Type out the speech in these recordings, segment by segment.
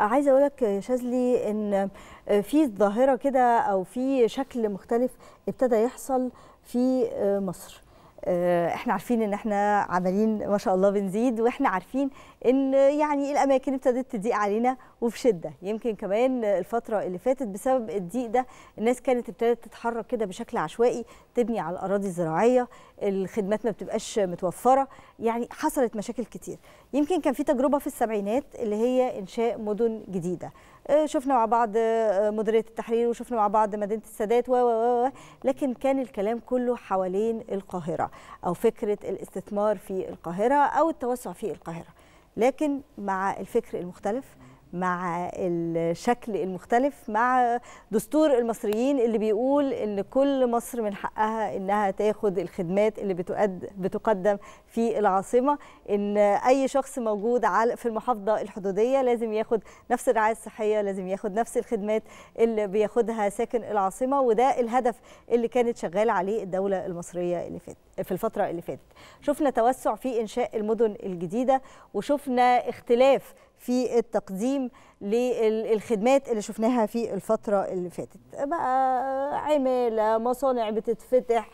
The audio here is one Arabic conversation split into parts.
عايزه اقول لك يا شاذلي ان آه، في ظاهره كده او في شكل مختلف ابتدى يحصل في آه، مصر آه، احنا عارفين ان احنا عمالين ما شاء الله بنزيد واحنا عارفين ان يعني الاماكن ابتدت تضيق علينا وفي شده يمكن كمان الفتره اللي فاتت بسبب الضيق ده الناس كانت ابتدت تتحرك كده بشكل عشوائي تبني على الاراضي الزراعيه الخدمات ما بتبقاش متوفره يعني حصلت مشاكل كتير يمكن كان في تجربه في السبعينات اللي هي انشاء مدن جديده آه، شفنا مع بعض آه، مديريه التحرير وشفنا مع بعض مدينه السادات و لكن كان الكلام كله حوالين القاهره او فكره الاستثمار في القاهره او التوسع في القاهره لكن مع الفكر المختلف مع الشكل المختلف مع دستور المصريين اللي بيقول ان كل مصر من حقها انها تاخد الخدمات اللي بتؤد بتقدم في العاصمه ان اي شخص موجود في المحافظه الحدوديه لازم ياخد نفس الرعايه الصحيه لازم ياخد نفس الخدمات اللي بياخدها ساكن العاصمه وده الهدف اللي كانت شغاله عليه الدوله المصريه اللي فاتت في الفترة اللي فاتت شفنا توسع في إنشاء المدن الجديدة وشفنا اختلاف في التقديم للخدمات اللي شفناها في الفترة اللي فاتت بقى عمالة مصانع بتتفتح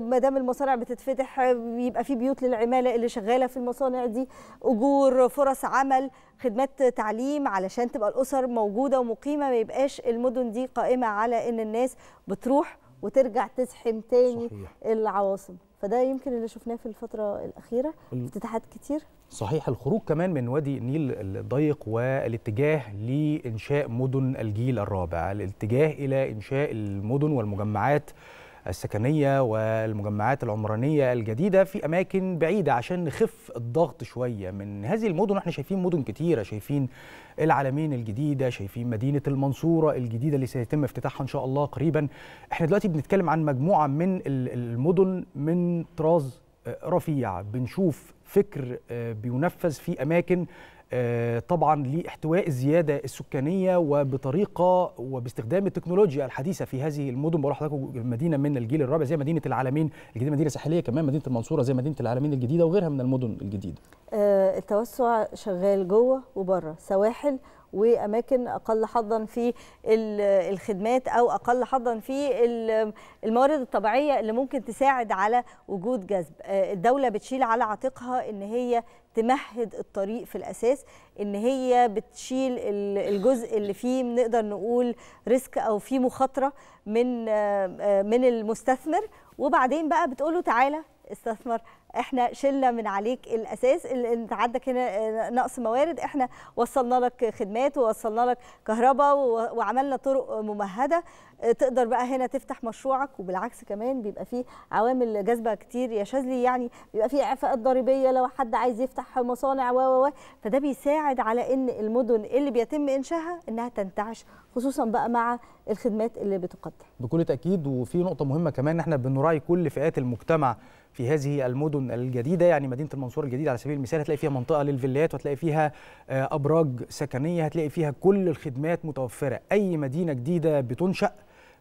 ما دام المصانع بتتفتح يبقى في بيوت للعمالة اللي شغالة في المصانع دي أجور فرص عمل خدمات تعليم علشان تبقى الأسر موجودة ومقيمة ما يبقاش المدن دي قائمة على إن الناس بتروح وترجع تزحم تاني صحيح. العواصم فده يمكن اللي شفناه في الفتره الاخيره افتتاحات كتير صحيح الخروج كمان من وادي النيل الضيق والاتجاه لانشاء مدن الجيل الرابع الاتجاه الى انشاء المدن والمجمعات السكنيه والمجمعات العمرانيه الجديده في اماكن بعيده عشان نخف الضغط شويه من هذه المدن احنا شايفين مدن كتيره شايفين العالمين الجديده شايفين مدينه المنصوره الجديده اللي سيتم افتتاحها ان شاء الله قريبا احنا دلوقتي بنتكلم عن مجموعه من المدن من طراز آه، رفيع بنشوف فكر آه، بينفذ في اماكن آه، طبعا لاحتواء الزياده السكانيه وبطريقه وباستخدام التكنولوجيا الحديثه في هذه المدن بروح لحضراتكم مدينه من الجيل الرابع زي مدينه العالمين الجديده مدينه ساحليه كمان مدينه المنصوره زي مدينه العالمين الجديده وغيرها من المدن الجديده. آه التوسع شغال جوه وبره سواحل واماكن اقل حظا في الخدمات او اقل حظا في الموارد الطبيعيه اللي ممكن تساعد على وجود جذب آه، الدوله بتشيل على عاتقها ان هي تمهد الطريق في الاساس ان هي بتشيل الجزء اللي فيه نقدر نقول ريسك او فيه مخاطره من آه، آه، من المستثمر وبعدين بقى بتقول له تعالى استثمر احنا شلنا من عليك الاساس اللي انت عندك هنا آه، نقص موارد احنا وصلنا لك خدمات ووصلنا لك كهرباء وعملنا طرق ممهده آه، تقدر بقى هنا تفتح مشروعك وبالعكس كمان بيبقى فيه عوامل جذبه كتير يا شاذلي يعني بيبقى فيه اعفاءات ضريبيه لو حد عايز يفتح مصانع و و فده بيساعد على ان المدن اللي بيتم انشائها انها تنتعش خصوصا بقى مع الخدمات اللي بتقدم بكل تاكيد وفي نقطه مهمه كمان احنا بنراعي كل فئات المجتمع في هذه المدن الجديده يعني مدينه المنصوره الجديده على سبيل المثال هتلاقي فيها منطقه للفيلات وهتلاقي فيها آه، ابراج سكنيه هتلاقي فيها كل الخدمات متوفره اي مدينه جديده بتنشأ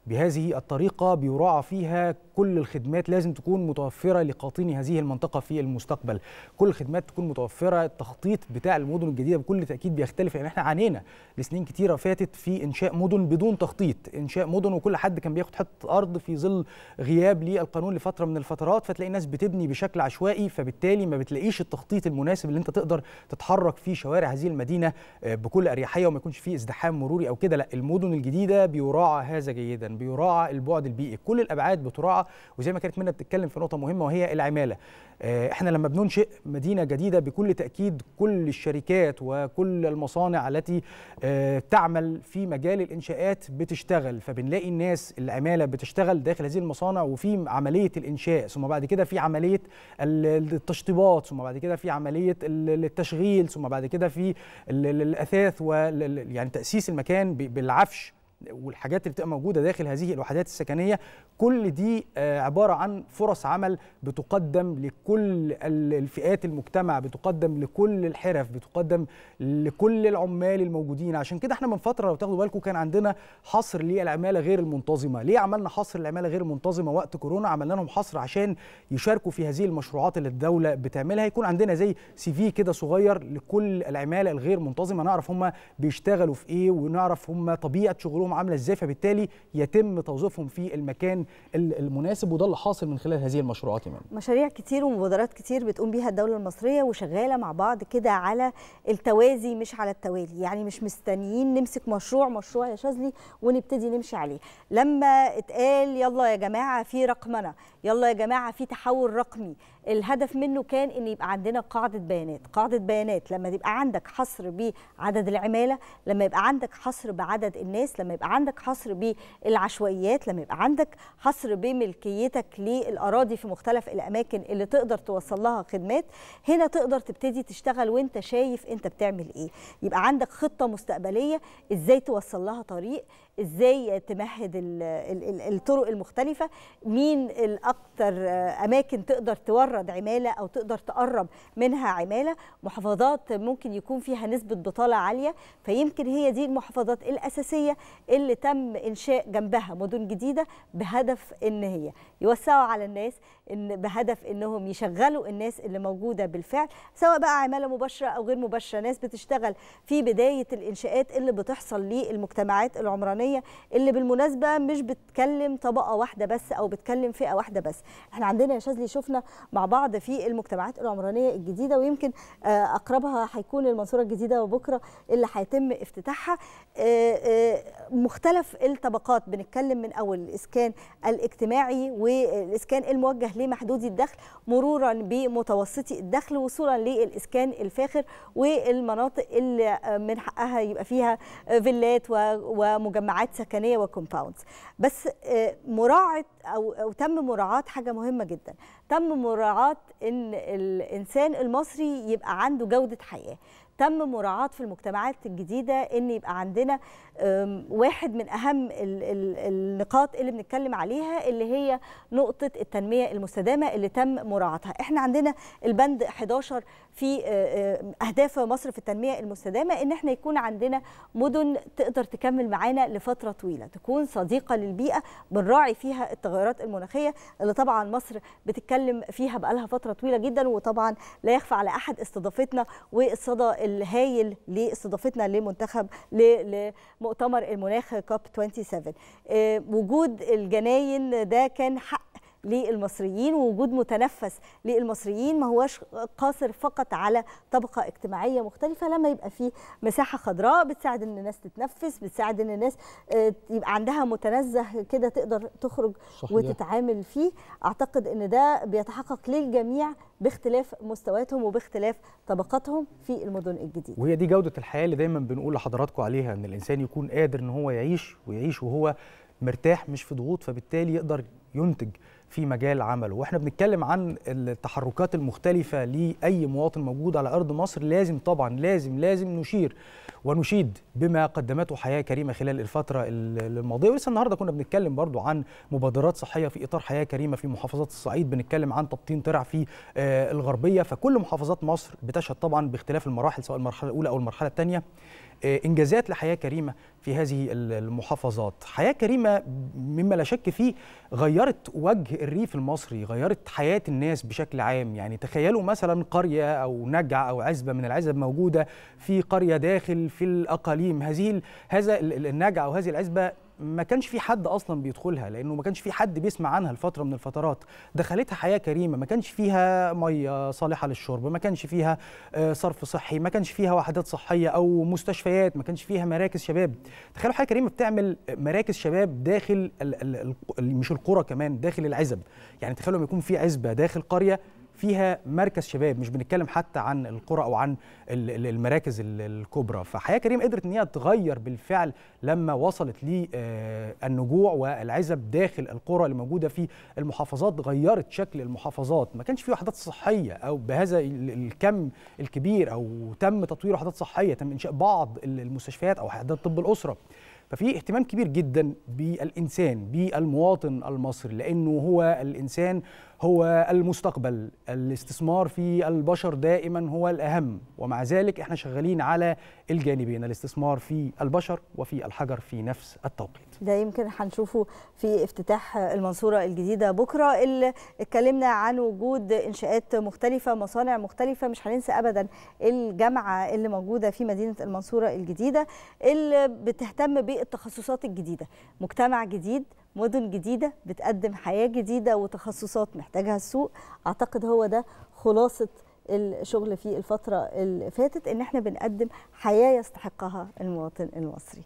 بهذه الطريقة بيراعى فيها كل الخدمات لازم تكون متوفرة لقاطني هذه المنطقة في المستقبل كل الخدمات تكون متوفرة التخطيط بتاع المدن الجديدة بكل تأكيد بيختلف يعني احنا عانينا لسنين كتيرة فاتت في إنشاء مدن بدون تخطيط إنشاء مدن وكل حد كان بياخد حتة أرض في ظل غياب للقانون لفترة من الفترات فتلاقي الناس بتبني بشكل عشوائي فبالتالي ما بتلاقيش التخطيط المناسب اللي انت تقدر تتحرك في شوارع هذه المدينة آه، بكل أريحية وما يكونش فيه ازدحام مروري أو كده لا المدن الجديدة بيراعى هذا جيدا بيراعى البعد البيئي كل الابعاد بتراعى وزي ما كانت منى بتتكلم في نقطه مهمه وهي العماله آه، احنا لما بننشئ مدينه جديده بكل تاكيد كل الشركات وكل المصانع التي آه، تعمل في مجال الانشاءات بتشتغل فبنلاقي الناس العماله بتشتغل داخل هذه المصانع وفي عمليه الانشاء ثم بعد كده في عمليه التشطيبات ثم بعد كده في عمليه التشغيل ثم بعد كده في الاثاث و يعني تاسيس المكان بالعفش والحاجات اللي بتبقى موجوده داخل هذه الوحدات السكنيه كل دي آه، عباره عن فرص عمل بتقدم لكل الفئات المجتمع بتقدم لكل الحرف بتقدم لكل العمال الموجودين عشان كده احنا من فتره لو تاخدوا بالكم كان عندنا حصر للعماله غير المنتظمه ليه عملنا حصر للعماله غير المنتظمه وقت كورونا عملنا لهم حصر عشان يشاركوا في هذه المشروعات اللي الدوله بتعملها يكون عندنا زي سي في كده صغير لكل العماله الغير منتظمه نعرف هم بيشتغلوا في ايه ونعرف هم طبيعه شغلهم ظروفهم عامله ازاي فبالتالي يتم توظيفهم في المكان المناسب وده اللي حاصل من خلال هذه المشروعات إمام. مشاريع كتير ومبادرات كتير بتقوم بيها الدوله المصريه وشغاله مع بعض كده على التوازي مش على التوالي يعني مش مستنيين نمسك مشروع مشروع يا شاذلي ونبتدي نمشي عليه لما اتقال يلا يا جماعه في رقمنه يلا يا جماعه في تحول رقمي الهدف منه كان ان يبقى عندنا قاعده بيانات قاعده بيانات لما تبقى عندك حصر بعدد العماله لما يبقى عندك حصر بعدد الناس لما يبقى عندك حصر بالعشوائيات لما يبقى عندك حصر بملكيتك للاراضي في مختلف الاماكن اللي تقدر توصل لها خدمات هنا تقدر تبتدي تشتغل وانت شايف انت بتعمل ايه يبقى عندك خطه مستقبليه ازاي توصل لها طريق ازاي تمهد الطرق المختلفه مين الاكثر اماكن تقدر تورد عماله او تقدر تقرب منها عماله محافظات ممكن يكون فيها نسبه بطاله عاليه فيمكن هي دي المحافظات الاساسيه اللي تم انشاء جنبها مدن جديده بهدف ان هي يوسعوا على الناس ان بهدف انهم يشغلوا الناس اللي موجوده بالفعل سواء بقى عماله مباشره او غير مباشره ناس بتشتغل في بدايه الانشاءات اللي بتحصل للمجتمعات العمرانيه اللي بالمناسبه مش بتكلم طبقه واحده بس او بتكلم فئه واحده بس احنا عندنا يا شاذلي شفنا مع بعض في المجتمعات العمرانيه الجديده ويمكن آه، اقربها هيكون المنصوره الجديده وبكره اللي هيتم افتتاحها آه، آه، مختلف الطبقات بنتكلم من اول الاسكان الاجتماعي والاسكان الموجه لمحدودي الدخل مرورا بمتوسطي الدخل وصولا للاسكان الفاخر والمناطق اللي من حقها يبقى فيها فيلات ومجمعات سكنيه وكومباوندز بس آه، مراعاه او او تم مراعاه حاجه مهمه جدا تم مراعاه ان الانسان المصري يبقى عنده جوده حياه تم مراعاة في المجتمعات الجديدة ان يبقى عندنا واحد من اهم النقاط اللي بنتكلم عليها اللي هي نقطة التنمية المستدامة اللي تم مراعاتها احنا عندنا البند 11 في اهداف مصر في التنمية المستدامة ان احنا يكون عندنا مدن تقدر تكمل معانا لفترة طويلة تكون صديقة للبيئة بنراعي فيها التغيرات المناخية اللي طبعا مصر بتتكلم فيها بقالها فترة طويلة جدا وطبعا لا يخفى على احد استضافتنا والصدى الهايل لاستضافتنا لمنتخب لمؤتمر المناخ كاب 27 آه، وجود الجناين ده كان حق للمصريين ووجود متنفس للمصريين ما هواش قاصر فقط على طبقة اجتماعية مختلفة لما يبقى فيه مساحة خضراء بتساعد ان الناس تتنفس بتساعد ان الناس آه، يبقى عندها متنزه كده تقدر تخرج صحيح. وتتعامل فيه اعتقد ان ده بيتحقق للجميع باختلاف مستوياتهم وباختلاف طبقاتهم في المدن الجديده وهي دي جوده الحياه اللي دايما بنقول لحضراتكم عليها ان الانسان يكون قادر ان هو يعيش ويعيش وهو مرتاح مش في ضغوط فبالتالي يقدر ينتج في مجال عمله واحنا بنتكلم عن التحركات المختلفة لأي مواطن موجود على أرض مصر لازم طبعا لازم لازم نشير ونشيد بما قدمته حياة كريمة خلال الفترة الماضية ولسه النهاردة كنا بنتكلم برضو عن مبادرات صحية في إطار حياة كريمة في محافظات الصعيد بنتكلم عن تبطين ترع في آه، الغربية فكل محافظات مصر بتشهد طبعا باختلاف المراحل سواء المرحلة الأولى أو المرحلة الثانية آه، انجازات لحياه كريمه في هذه المحافظات حياه كريمه مما لا شك فيه غيرت وجه الريف المصري غيرت حياه الناس بشكل عام يعني تخيلوا مثلا قريه او نجع او عزبه من العزب موجوده في قريه داخل في الاقاليم هذه هذا النجع او هذه العزبه ما كانش في حد اصلا بيدخلها لانه ما كانش في حد بيسمع عنها لفتره من الفترات دخلتها حياه كريمه ما كانش فيها ميه صالحه للشرب ما كانش فيها آه، صرف صحي ما كانش فيها وحدات صحيه او مستشفيات ما كانش فيها مراكز شباب تخيلوا حياه كريمه بتعمل مراكز شباب داخل مش القرى كمان داخل العزب يعني تخيلوا لما يكون في عزبه داخل قريه فيها مركز شباب مش بنتكلم حتى عن القرى او عن المراكز الكبرى فحياه كريم قدرت ان هي تغير بالفعل لما وصلت آه، النجوع والعزب داخل القرى اللي موجوده في المحافظات غيرت شكل المحافظات ما كانش في وحدات صحيه او بهذا الكم الكبير او تم تطوير وحدات صحيه تم انشاء بعض المستشفيات او وحدات طب الاسره ففي اهتمام كبير جدا بالانسان بالمواطن المصري لانه هو الانسان هو المستقبل الاستثمار في البشر دائما هو الأهم ومع ذلك احنا شغالين على الجانبين الاستثمار في البشر وفي الحجر في نفس التوقيت ده يمكن هنشوفه في افتتاح المنصورة الجديدة بكرة اللي اتكلمنا عن وجود إنشاءات مختلفة مصانع مختلفة مش هننسى أبدا الجامعة اللي موجودة في مدينة المنصورة الجديدة اللي بتهتم بالتخصصات الجديدة مجتمع جديد مدن جديدة بتقدم حياة جديدة وتخصصات محتاجها السوق أعتقد هو ده خلاصة الشغل في الفترة اللي فاتت إن احنا بنقدم حياة يستحقها المواطن المصري